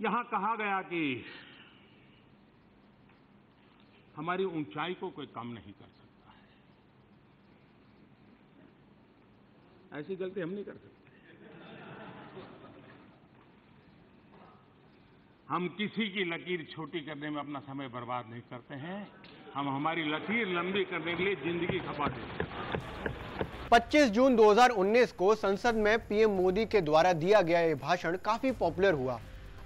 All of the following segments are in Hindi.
यहां कहा गया कि हमारी ऊंचाई को कोई कम नहीं कर सकता है ऐसी गलती हम नहीं कर सकते हम किसी की लकीर छोटी करने में अपना समय बर्बाद नहीं करते हैं हम हमारी लकीर लंबी करने के लिए जिंदगी खपा देते हैं 25 जून 2019 को संसद में पीएम मोदी के द्वारा दिया गया ये भाषण काफी पॉपुलर हुआ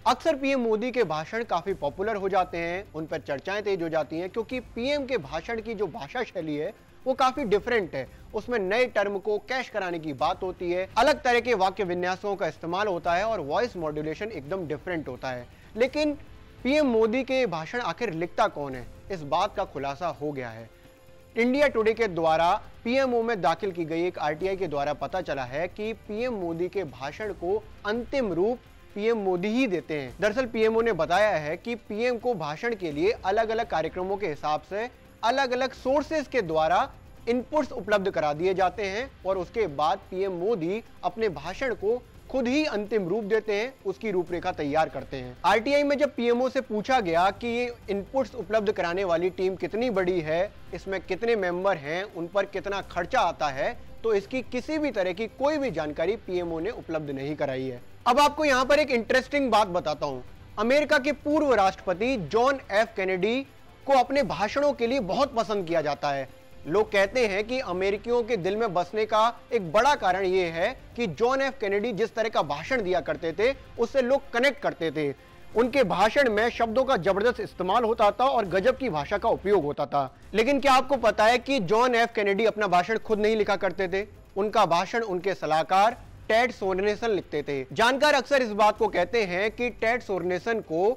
अक्सर पीएम मोदी के भाषण काफी पॉपुलर हो जाते हैं उन पर चर्चाएं तेज हो जाती हैं क्योंकि पीएम के भाषण की जो भाषा शैली है वो काफी डिफरेंट है उसमें नए टर्म को कैश कराने की बात होती है अलग तरह के वाक्य विन्यासों का इस्तेमाल होता है और वॉइस मॉड्यूलेशन एकदम डिफरेंट होता है लेकिन पीएम मोदी के भाषण आखिर लिखता कौन है इस बात का खुलासा हो गया है इंडिया टुडे के द्वारा पीएमओ में दाखिल की गई एक आरटीआई के द्वारा पता चला है कि पीएम मोदी के भाषण को अंतिम रूप पीएम मोदी ही देते हैं दरअसल पीएमओ ने बताया है कि पीएम को भाषण के लिए अलग अलग कार्यक्रमों के हिसाब से अलग अलग सोर्सेज के द्वारा इनपुट्स उपलब्ध करा दिए जाते हैं और उसके बाद पीएम मोदी अपने भाषण को खुद ही अंतिम रूप देते हैं उसकी रूपरेखा तैयार करते हैं आरटीआई में जब पीएमओ से पूछा गया कि ये इनपुट्स उपलब्ध कराने वाली टीम कितनी बड़ी है इसमें कितने मेंबर हैं उन पर कितना खर्चा आता है तो इसकी किसी भी तरह की कोई भी जानकारी पीएमओ ने उपलब्ध नहीं कराई है अब आपको यहाँ पर एक इंटरेस्टिंग बात बताता हूँ अमेरिका के पूर्व राष्ट्रपति जॉन एफ कैनेडी को अपने भाषणों के लिए बहुत पसंद किया जाता है लोग कहते हैं कि अमेरिकियों के दिल में बसने का एक बड़ा कारण यह है कि जॉन एफ कैनेडी जिस तरह का भाषण दिया करते थे उससे लोग कनेक्ट करते थे उनके भाषण में शब्दों का जबरदस्त इस्तेमाल होता था और गजब की भाषा का उपयोग होता था लेकिन क्या आपको पता है कि जॉन एफ कैनेडी अपना भाषण खुद नहीं लिखा करते थे उनका भाषण उनके सलाहकार टेड सोरनेसन लिखते थे जानकार अक्सर इस बात को कहते हैं कि टेड सोरनेसन को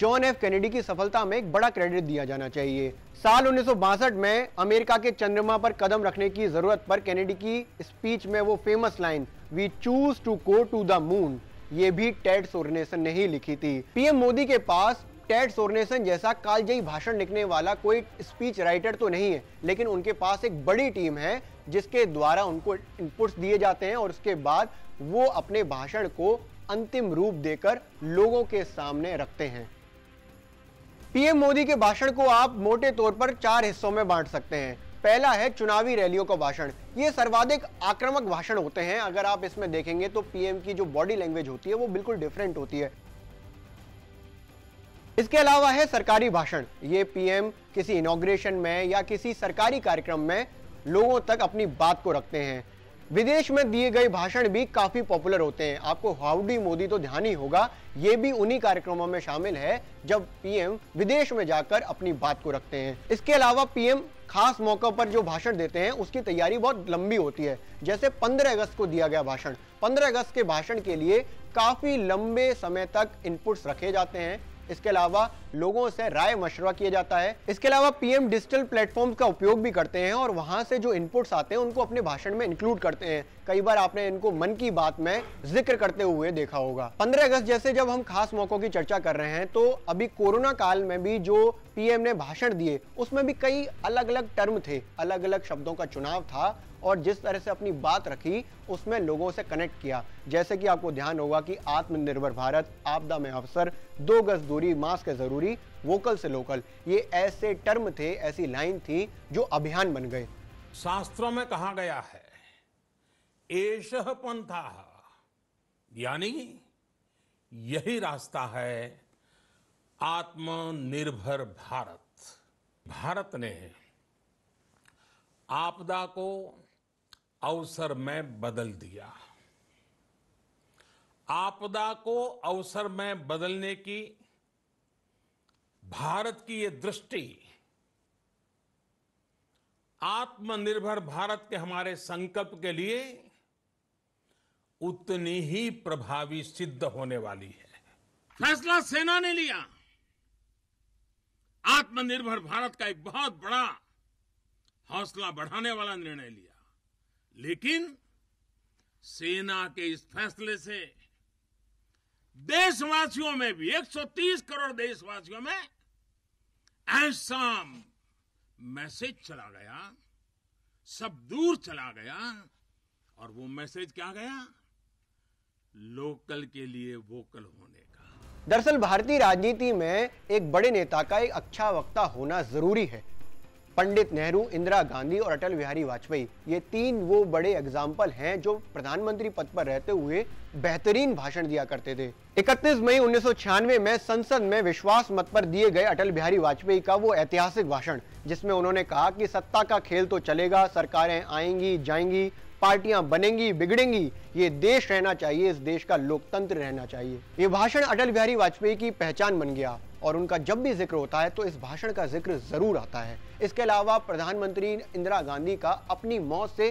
जॉन एफ कैनेडी की सफलता में एक बड़ा क्रेडिट दिया जाना चाहिए साल उन्नीस में अमेरिका के चंद्रमा पर कदम रखने की जरूरत पर कैनेडी की स्पीच में वो famous line we choose to go to the moon ये भी टेड सोरनेसन ने ही लिखी थी पीएम मोदी के पास टेड सोरनेसन जैसा कालजयी भाषण लिखने वाला कोई स्पीच राइटर तो नहीं है लेकिन उनके पास एक बड़ी टीम है जिसके द्वारा उनको इनपुट्स दिए जाते हैं और उसके बाद वो अपने भाषण को अंतिम रूप देकर लोगों के सामने रखते हैं पीएम मोदी के भाषण को आप मोटे तौर पर चार हिस्सों में बांट सकते हैं पहला है चुनावी रैलियों का भाषण ये सर्वाधिक आक्रामक भाषण होते हैं अगर आप इसमें देखेंगे तो पीएम की जो बॉडी लैंग्वेज होती है वो बिल्कुल डिफरेंट होती है इसके अलावा है सरकारी भाषण ये पीएम किसी इनोग्रेशन में या किसी सरकारी कार्यक्रम में लोगों तक अपनी बात को रखते हैं विदेश में दिए गए भाषण भी काफी पॉपुलर होते हैं आपको हाउडी मोदी तो ध्यान ही होगा ये भी उन्हीं कार्यक्रमों में शामिल है जब पीएम विदेश में जाकर अपनी बात को रखते हैं इसके अलावा पीएम खास मौका पर जो भाषण देते हैं उसकी तैयारी बहुत लंबी होती है जैसे 15 अगस्त को दिया गया भाषण 15 अगस्त के भाषण के लिए काफी लंबे समय तक इनपुट्स रखे जाते हैं इसके अलावा लोगों से राय मशवरा किया जाता है इसके अलावा पीएम डिजिटल प्लेटफॉर्म का उपयोग भी करते हैं और वहां से जो इनपुट्स आते हैं उनको अपने भाषण में इंक्लूड करते हैं कई बार आपने इनको मन की बात में जिक्र करते हुए देखा होगा पंद्रह अगस्त जैसे जब हम खास मौकों की चर्चा कर रहे हैं तो अभी कोरोना काल में भी जो पीएम ने भाषण दिए उसमें भी कई अलग अलग टर्म थे अलग अलग शब्दों का चुनाव था और जिस तरह से अपनी बात रखी उसमें लोगों से कनेक्ट किया जैसे कि आपको ध्यान होगा कि आत्मनिर्भर भारत आपदा में अवसर दो गज दूरी जरूरी मास्क है जरूरी वोकल से लोकल ये ऐसे टर्म थे ऐसी लाइन थी जो अभियान बन गए शास्त्रों में कहा गया है एश पंथा यानी यही रास्ता है आत्मनिर्भर भारत भारत ने आपदा को अवसर में बदल दिया आपदा को अवसर में बदलने की भारत की ये दृष्टि आत्मनिर्भर भारत के हमारे संकल्प के लिए उतनी ही प्रभावी सिद्ध होने वाली है फैसला सेना ने लिया आत्मनिर्भर भारत का एक बहुत बड़ा हौसला बढ़ाने वाला निर्णय लिया लेकिन सेना के इस फैसले से देशवासियों में भी 130 करोड़ देशवासियों में ऐसा मैसेज चला गया सब दूर चला गया और वो मैसेज क्या गया लोकल के लिए वोकल होने का दरअसल भारतीय राजनीति में एक बड़े नेता का एक अच्छा वक्ता होना जरूरी है पंडित नेहरू इंदिरा गांधी और अटल बिहारी वाजपेयी ये तीन वो बड़े एग्जाम्पल हैं जो प्रधानमंत्री पद पर रहते हुए बेहतरीन भाषण दिया करते थे 31 मई उन्नीस में संसद में विश्वास मत पर दिए गए अटल बिहारी वाजपेयी का वो ऐतिहासिक भाषण जिसमें उन्होंने कहा कि सत्ता का खेल तो चलेगा सरकारें आएंगी जाएंगी पार्टियां बनेंगी बिगड़ेंगी ये देश रहना चाहिए इस देश का लोकतंत्र रहना चाहिए ये भाषण अटल बिहारी वाजपेयी की पहचान बन गया और उनका जब भी जिक्र होता है तो इस भाषण का जिक्र जरूर आता है इसके अलावा प्रधानमंत्री इंदिरा गांधी का अपनी मौत से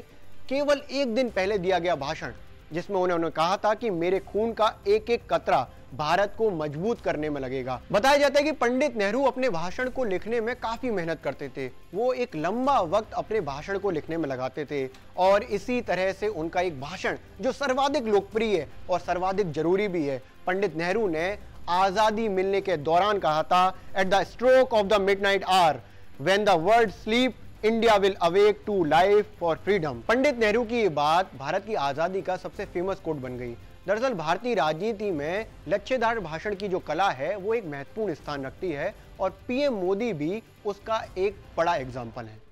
केवल एक दिन पहले दिया गया भाषण जिसमें उन्होंने कहा था कि मेरे खून का एक एक कतरा भारत को मजबूत करने में लगेगा बताया जाता है कि पंडित नेहरू अपने भाषण को लिखने में काफी मेहनत करते थे वो एक लंबा वक्त अपने भाषण को लिखने में लगाते थे और इसी तरह से उनका एक भाषण जो सर्वाधिक लोकप्रिय और सर्वाधिक जरूरी भी है पंडित नेहरू ने आजादी मिलने के दौरान कहा था at the stroke of the midnight hour when the world sleep India will awake to life for freedom Pandit Nehru की ये बात भारत की आजादी का सबसे फेमस कोट बन गई दरअसल भारतीय राजनीति में लच्छेदार भाषण की जो कला है वो एक महत्वपूर्ण स्थान रखती है और पीएम मोदी भी उसका एक बड़ा एग्जाम्पल है